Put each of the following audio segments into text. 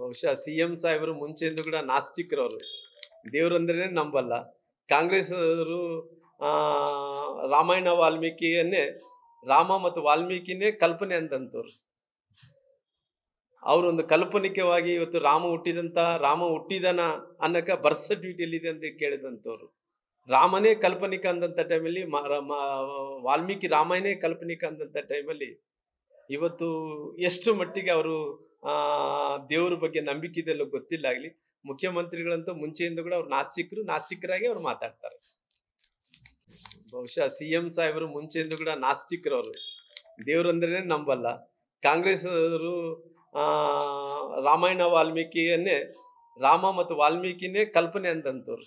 ಬಹುಶಃ C M ಸಾಹೇಬರು ಮುಂಚೆಯಿಂದ ಕೂಡ ನಾಸ್ತಿಕರವರು ಅವರು ಅಂದ್ರೇ ನಂಬಲ್ಲ ಕಾಂಗ್ರೆಸ್ ಅವರು ರಾಮಾಯಣ ವಾಲ್ಮೀಕಿಯನ್ನೇ ರಾಮ ಮತ್ತು ವಾಲ್ಮೀಕಿನೇ ಕಲ್ಪನೆ ಅಂತಂತವ್ರು ಅವರೊಂದು ಕಲ್ಪನಿಕವಾಗಿ ಇವತ್ತು ರಾಮ ಹುಟ್ಟಿದಂತ ರಾಮ ಹುಟ್ಟಿದನ ಅನ್ನಕ ಬರ್ತ್ ಸರ್ಟಿಫಿಕೇಟ್ ಎಲ್ಲಿದೆ ಅಂತ ಕೇಳಿದಂಥವ್ರು ರಾಮನೇ ಕಲ್ಪನಿಕ ಅಂದಂಥ ಟೈಮಲ್ಲಿ ವಾಲ್ಮೀಕಿ ರಾಮಾಯಣೇ ಕಲ್ಪನಿಕ ಅಂದಂಥ ಟೈಮಲ್ಲಿ ಇವತ್ತು ಎಷ್ಟು ಮಟ್ಟಿಗೆ ಅವರು ಆ ದೇವ್ರ ಬಗ್ಗೆ ನಂಬಿಕೆ ಇದೆಲ್ಲ ಆಗ್ಲಿ ಮುಖ್ಯಮಂತ್ರಿಗಳಂತೂ ಮುಂಚೆಯಿಂದ ಕೂಡ ಅವ್ರು ನಾಸ್ತಿಕರು ನಾಸ್ತಿಕರಾಗಿ ಅವ್ರು ಮಾತಾಡ್ತಾರೆ ಬಹುಶಃ ಸಿ ಎಂ ಸಾಹೇಬರು ಮುಂಚೆಯಿಂದ ಕೂಡ ನಾಸ್ತಿಕರವರು ಅಂದ್ರೇನೆ ನಂಬಲ್ಲ ಕಾಂಗ್ರೆಸ್ ಅವರು ಆ ರಾಮಾಯಣ ವಾಲ್ಮೀಕಿಯನ್ನೇ ರಾಮ ಮತ್ತು ವಾಲ್ಮೀಕಿನೇ ಕಲ್ಪನೆ ಅಂತಂತವ್ರು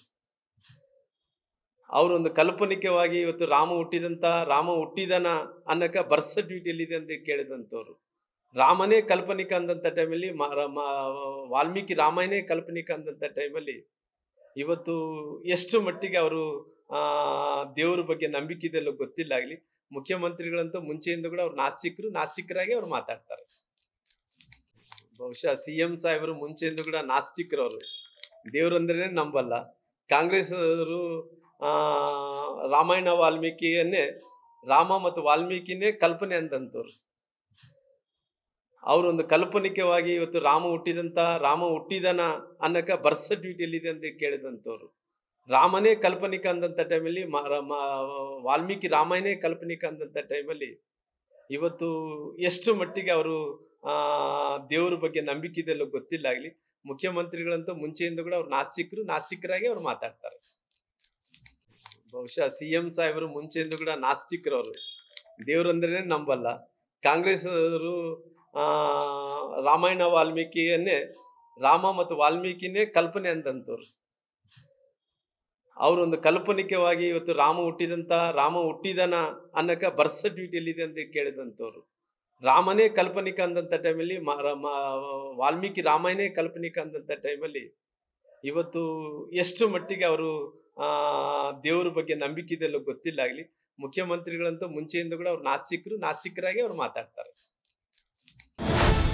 ಒಂದು ಕಲ್ಪನಿಕವಾಗಿ ಇವತ್ತು ರಾಮ ಹುಟ್ಟಿದಂತ ರಾಮ ಹುಟ್ಟಿದನ ಅನ್ನಕ ಬರ್ತ್ ಸರ್ಟಿಫಿಕೇಟ್ ಎಲ್ಲಿದೆ ಅಂತ ಕೇಳಿದಂತವ್ರು ರಾಮನೇ ಕಲ್ಪನಿಕ ಅಂದಂಥ ಟೈಮಲ್ಲಿ ವಾಲ್ಮೀಕಿ ರಾಮಾಯಣೇ ಕಲ್ಪನಿಕ ಅಂದಂಥ ಟೈಮಲ್ಲಿ ಇವತ್ತು ಎಷ್ಟು ಮಟ್ಟಿಗೆ ಅವರು ದೇವರ ಬಗ್ಗೆ ನಂಬಿಕೆ ಗೊತ್ತಿಲ್ಲ ಆಗಲಿ ಮುಖ್ಯಮಂತ್ರಿಗಳಂತೂ ಮುಂಚೆಯಿಂದ ಕೂಡ ಅವ್ರು ನಾಸ್ತಿಕರು ನಾಸ್ತಿಕರಾಗಿ ಅವ್ರು ಮಾತಾಡ್ತಾರೆ ಬಹುಶಃ ಸಿ ಎಂ ಸಾಹೇಬರು ಮುಂಚೆಯಿಂದ ಕೂಡ ನಾಸ್ತಿಕರು ಅವರು ಅಂದ್ರೇ ನಂಬಲ್ಲ ಕಾಂಗ್ರೆಸ್ ಅವರು ರಾಮಾಯಣ ವಾಲ್ಮೀಕಿಯನ್ನೇ ರಾಮ ಮತ್ತು ವಾಲ್ಮೀಕಿನೇ ಕಲ್ಪನೆ ಅಂತಂತವ್ರು ಒಂದು ಕಲ್ಪನಿಕವಾಗಿ ಇವತ್ತು ರಾಮ ಹುಟ್ಟಿದಂತ ರಾಮ ಹುಟ್ಟಿದನ ಅನ್ನಕ ಬರ್ತ್ ಸರ್ಟಿಫಿಕೇಟ್ ಎಲ್ಲಿದೆ ಅಂತ ಕೇಳಿದಂಥವ್ರು ರಾಮನೇ ಕಲ್ಪನಿಕ ಅಂದಂತ ಟೈಮಲ್ಲಿ ವಾಲ್ಮೀಕಿ ರಾಮಾಯಣೇ ಕಲ್ಪನಿಕ ಅಂದಂತ ಟೈಮಲ್ಲಿ ಇವತ್ತು ಎಷ್ಟು ಮಟ್ಟಿಗೆ ಅವರು ದೇವ್ರ ಬಗ್ಗೆ ನಂಬಿಕೆ ಗೊತ್ತಿಲ್ಲ ಆಗ್ಲಿ ಮುಖ್ಯಮಂತ್ರಿಗಳಂತೂ ಮುಂಚೆಯಿಂದ ಕೂಡ ಅವ್ರು ನಾಸ್ತಿಕರು ನಾಸ್ತಿಕರಾಗಿ ಅವ್ರು ಮಾತಾಡ್ತಾರೆ ಬಹುಶಃ ಸಿ ಎಂ ಸಾಹೇಬರು ಮುಂಚೆಯಿಂದ ಕೂಡ ನಾಸ್ತಿಕರು ಅವರು ದೇವ್ರಂದ್ರೇನೆ ನಂಬಲ್ಲ ಕಾಂಗ್ರೆಸ್ ಅವರು ರಾಮಾಯಣ ವಾಲ್ಮೀಕಿಯನ್ನೇ ರಾಮ ಮತ್ತು ವಾಲ್ಮೀಕಿನೇ ಕಲ್ಪನೆ ಅಂತಂತವ್ರು ಅವರೊಂದು ಕಲ್ಪನಿಕವಾಗಿ ಇವತ್ತು ರಾಮ ಹುಟ್ಟಿದಂತ ರಾಮ ಹುಟ್ಟಿದನ ಅನ್ನಕ ಬರ್ತ್ ಸರ್ಟಿಫಿಕೇಟ್ ಎಲ್ಲಿದೆ ಅಂತ ಕೇಳಿದಂಥವ್ರು ರಾಮನೇ ಕಲ್ಪನಿಕ ಅಂದಂಥ ಟೈಮಲ್ಲಿ ವಾಲ್ಮೀಕಿ ರಾಮಾಯಣೇ ಕಲ್ಪನಿಕ ಅಂದಂಥ ಟೈಮಲ್ಲಿ ಇವತ್ತು ಎಷ್ಟು ಮಟ್ಟಿಗೆ ಅವರು ದೇವರ ಬಗ್ಗೆ ನಂಬಿಕೆ ಇದೆಲ್ಲ ಗೊತ್ತಿಲ್ಲ ಆಗಲಿ ಮುಖ್ಯಮಂತ್ರಿಗಳಂತೂ ಮುಂಚೆಯಿಂದ ಕೂಡ ಅವ್ರು ನಾಸಿಕರು ನಾಸ್ತಿಕರಾಗಿ ಅವ್ರು ಮಾತಾಡ್ತಾರೆ